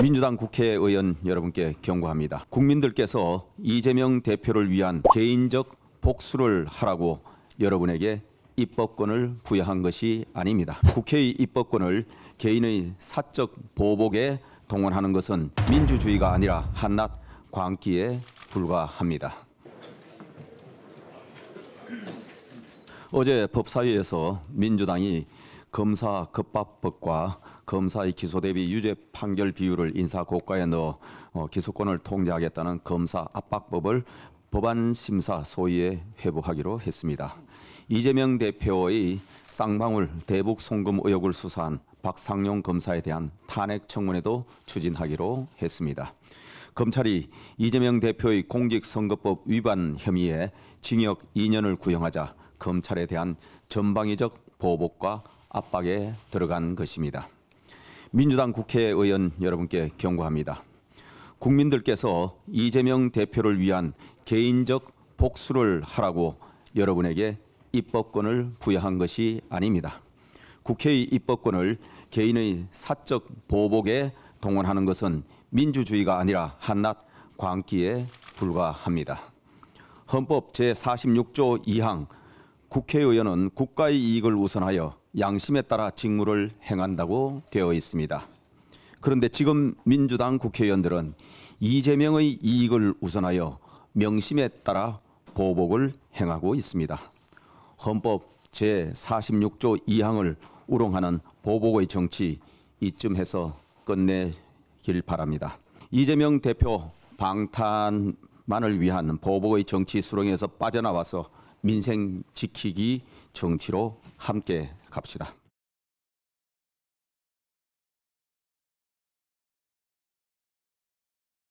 민주당 국회의원 여러분께 경고합니다. 국민들께서 이재명 대표를 위한 개인적 복수를 하라고 여러분에게 입법권을 부여한 것이 아닙니다. 국회의 입법권을 개인의 사적 보복에 동원하는 것은 민주주의가 아니라 한낱 광기에 불과합니다. 어제 법사위에서 민주당이 검사 급박법과 검사의 기소 대비 유죄 판결 비율을 인사 고가에 넣어 어, 기소권을 통제하겠다는 검사 압박법을 법안 심사 소위에 회부하기로 했습니다. 이재명 대표의 쌍방울 대북 송금 의혹을 수사한 박상용 검사에 대한 탄핵 청문회도 추진하기로 했습니다. 검찰이 이재명 대표의 공직선거법 위반 혐의에 징역 2년을 구형하자 검찰에 대한 전방위적 보복과 압박에 들어간 것입니다. 민주당 국회의원 여러분께 경고합니다. 국민들께서 이재명 대표를 위한 개인적 복수를 하라고 여러분에게 입법권을 부여한 것이 아닙니다. 국회의 입법권을 개인의 사적 보복에 동원하는 것은 민주주의가 아니라 한낱 광기에 불과합니다. 헌법 제46조 2항 국회의원은 국가의 이익을 우선하여 양심에 따라 직무를 행한다고 되어 있습니다. 그런데 지금 민주당 국회의원들은 이재명의 이익을 우선하여 명심에 따라 보복을 행하고 있습니다. 헌법 제46조 2항을 우롱하는 보복의 정치 이쯤해서 끝내길 바랍니다. 이재명 대표 방탄만을 위한 보복의 정치 수렁에서 빠져나와서 민생 지키기 정치로 함께 갑시다.